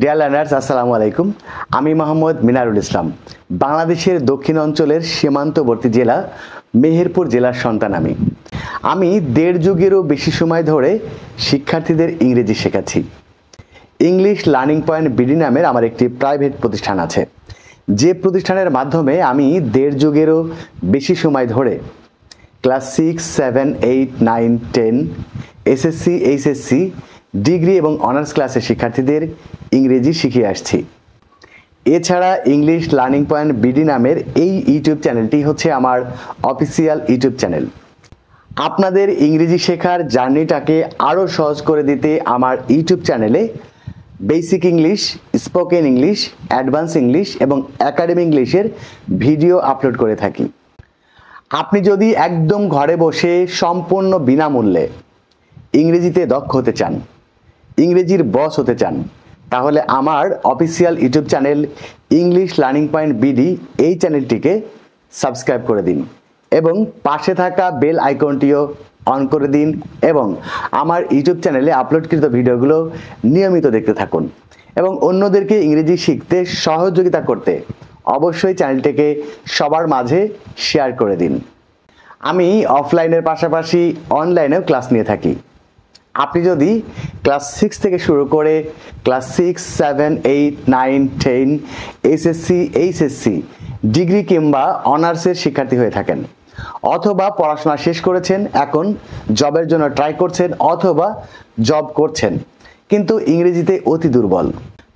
dear learners আসসালামু আলাইকুম আমি মোহাম্মদ মিনারুল ইসলাম বাংলাদেশের দক্ষিণ অঞ্চলের সীমান্তবর্তী জেলা মেহেরপুর জেলার সন্তান আমি আমি দেড় যুগেরও বেশি সময় ধরে শিক্ষার্থীদের ইংরেজি শেখাচ্ছি ইংলিশ লার্নিং পয়েন্ট বিডি নামের আমার একটি প্রাইভেট প্রতিষ্ঠান আছে যে প্রতিষ্ঠানের মাধ্যমে আমি দেড় যুগেরও বেশি সময় ধরে class six seven eight nine ten SSC HSC degree এবং অনার্স ক্লাসের শিক্ষার্থীদের ইংরেজি শিখিয়ে আসছি এছাড়া ইংলিশ লার্নিং পয়েন্ট বিডি নামের এই ইউটিউব চ্যানেলটি হচ্ছে আমার অফিসিয়াল ইউটিউব চ্যানেল আপনাদের ইংরেজি শেখার জার্নিটাকে আরও সহজ করে দিতে আমার ইউটিউব চ্যানেলে basic English spoken English advance English এবং অ্যাকাডেমি ইংলিশের ভিডিও আপলোড করে থাকি আপনি যদি একদম ঘরে বসে সম্পূর্ণ বিনামূল্যে ইংরেজিতে দক্ষ হতে চান ইংরেজির বস হতে চান তাহলে আমার official YouTube channel English learning point BD এই চ্যানেলটিকে সাবস্ক্রাইব করে দিন এবং পাশে থাকা বেল আইকনটিও অন করে দিন এবং আমার ইউটিউব চ্যানেলে আপলোডকৃত ভিডিওগুলো নিয়মিত দেখতে থাকুন এবং অন্যদেরকে ইংরেজি শিখতে সহযোগিতা করতে অবশ্যই চ্যানেলটিকে সবার মাঝে শেয়ার করে দিন আমি অফলাইনের পাশাপাশি অনলাইনেও ক্লাস নিয়ে থাকি আপনি যদি ক্লাস সিক্স থেকে শুরু করে class six seven eight nine ten SSC HSC degree কিংবা অনার্সের শিক্ষার্থী হয়ে থাকেন অথবা পড়াশোনা শেষ করেছেন এখন জবের জন্য ট্রাই করছেন অথবা জব করছেন কিন্তু ইংরেজিতে অতি দুর্বল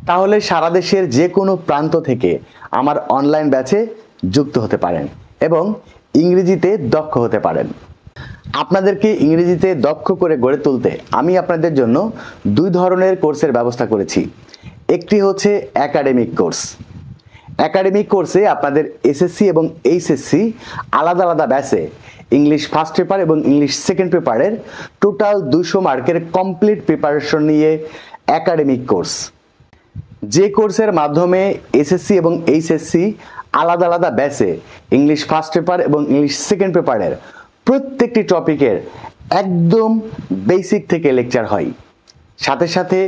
তাহলে সারা দেশের যে কোনো প্রান্ত থেকে আমার অনলাইন ব্যাচে যুক্ত হতে পারেন এবং ইংরেজিতে দক্ষ হতে পারেন আপনাদেরকে ইংরেজিতে দক্ষ করে গড়ে তুলতে আমি আপনাদের জন্য দুই ধরনের কোর্সের ব্যবস্থা করেছি একটি হচ্ছে একাডেমিক কোর্স একাডেমিক কোর্সে আপনাদের এসএসসি এবং এইচএসসি আলাদা আলাদা ব্যাচে ইংলিশ ফার্স্ট পেপার এবং ইংলিশ সেকেন্ড পেপারের টোটাল দুশো মার্কের কমপ্লিট প্রিপারেশন নিয়ে একাডেমিক কোর্স যে কোর্সের মাধ্যমে এসএসসি এবং এইচএসসি আলাদা আলাদা ব্যাচে ইংলিশ ফার্স্ট পেপার এবং ইংলিশ সেকেন্ড পেপারের প্রত্যেকটি টপিকের একদম বেসিক থেকে লেকচার হয় সাথে সাথে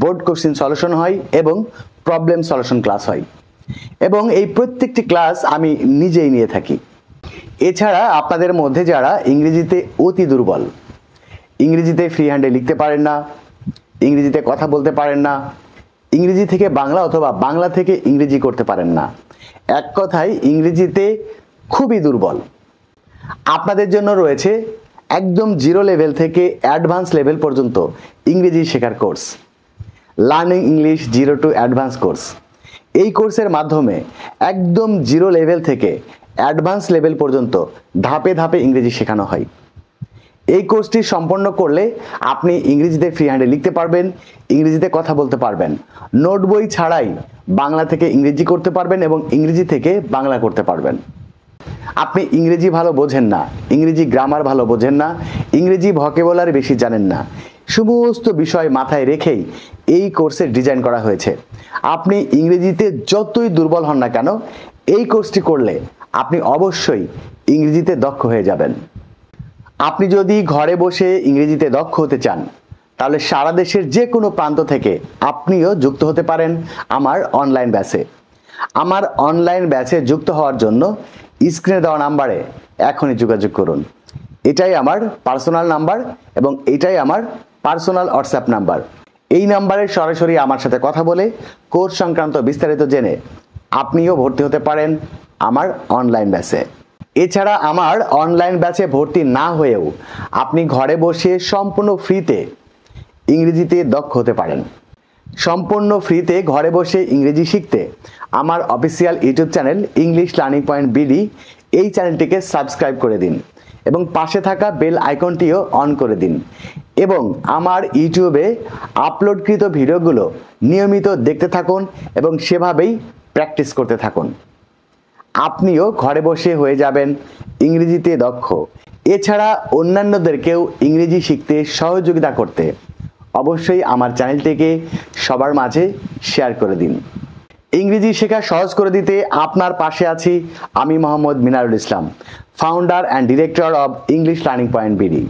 বোর্ড কোশ্চিন সলিউশন হয় এবং প্রবলেম সলিউশন ক্লাস হয় এবং এই প্রত্যেকটি ক্লাস আমি নিজেই নিয়ে থাকি এছাড়া আপনাদের মধ্যে যারা ইংরেজিতে অতি দুর্বল ইংরেজিতে ফ্রি হ্যান্ডে লিখতে পারেন না ইংরেজিতে কথা বলতে পারেন না ইংরেজি থেকে বাংলা অথবা বাংলা থেকে ইংরেজি করতে পারেন না এক কথায় ইংরেজিতে খুবই দুর্বল আপনাদের জন্য রয়েছে একদম জিরো লেভেল থেকে অ্যাডভান্স লেভেল পর্যন্ত ইংরেজি শেখার course learning English zero to advance course এই কোর্সের মাধ্যমে একদম জিরো লেভেল থেকে অ্যাডভান্স লেভেল পর্যন্ত ধাপে ধাপে ইংরেজি শেখানো হয় এই কোর্সটি সম্পন্ন করলে আপনি ইংরেজিতে ফ্রি হ্যান্ডে লিখতে পারবেন ইংরেজিতে কথা বলতে পারবেন নোট বই ছাড়াই বাংলা থেকে ইংরেজি করতে পারবেন এবং ইংরেজি থেকে বাংলা করতে পারবেন আপনি ইংরেজি ভালো বোঝেন না ইংরেজি গ্রামার ভালো বোঝেন না ইংরেজি ভকেবলার বেশি জানেন না সমস্ত বিষয় মাথায় রেখেই এই কোর্সের ডিজাইন করা হয়েছে আপনি ইংরেজিতে যতই দুর্বল হন না কেন এই কোর্সটি করলে আপনি অবশ্যই ইংরেজিতে দক্ষ হয়ে যাবেন আপনি যদি ঘরে বসে ইংরেজিতে দক্ষ হতে চান তাহলে সারা দেশের যে কোনো প্রান্ত থেকে আপনিও যুক্ত হতে পারেন আমার অনলাইন ব্যাচে আমার অনলাইন ব্যাচে যুক্ত হওয়ার জন্য স্ক্রিনে দেওয়া নাম্বারে এখনই যোগাযোগ করুন এটাই আমার পার্সোনাল নাম্বার এবং এটাই আমার পার্সোনাল হোয়াটসঅ্যাপ নাম্বার এই নাম্বারে সরাসরি আমার সাথে কথা বলে কোর্স সংক্রান্ত বিস্তারিত জেনে আপনিও ভর্তি হতে পারেন আমার অনলাইন ব্যাচে এছাড়া আমার অনলাইন ব্যাচে ভর্তি না হয়েও আপনি ঘরে বসে সম্পূর্ণ ফ্রিতে ইংরেজিতে দক্ষ হতে পারেন সম্পূর্ণ ফ্রিতে ঘরে বসে ইংরেজি শিখতে আমার official YouTube channel English learning point BD এই চ্যানেলটিকে সাবস্ক্রাইব করে দিন এবং পাশে থাকা বেল আইকনটিও অন করে দিন এবং আমার ইউটিউবে আপলোডকৃত ভিডিওগুলো নিয়মিত দেখতে থাকুন এবং সেভাবেই প্র্যাকটিস করতে থাকুন আপনিও ঘরে বসে হয়ে যাবেন ইংরেজিতে দক্ষ এছাড়া অন্যান্যদেরকেও ইংরেজি শিখতে সহযোগিতা করতে অবশ্যই আমার চ্যানেলটিকে সবার মাঝে শেয়ার করে দিন ইংরেজি শেখা সহজ করে দিতে আপনার পাশে আছি আমি Mohammad Minarul Islam founder and director of English learning point BD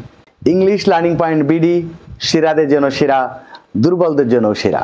English learning point BD সেরাদের জন্য সেরা দুর্বলদের জন্য সেরা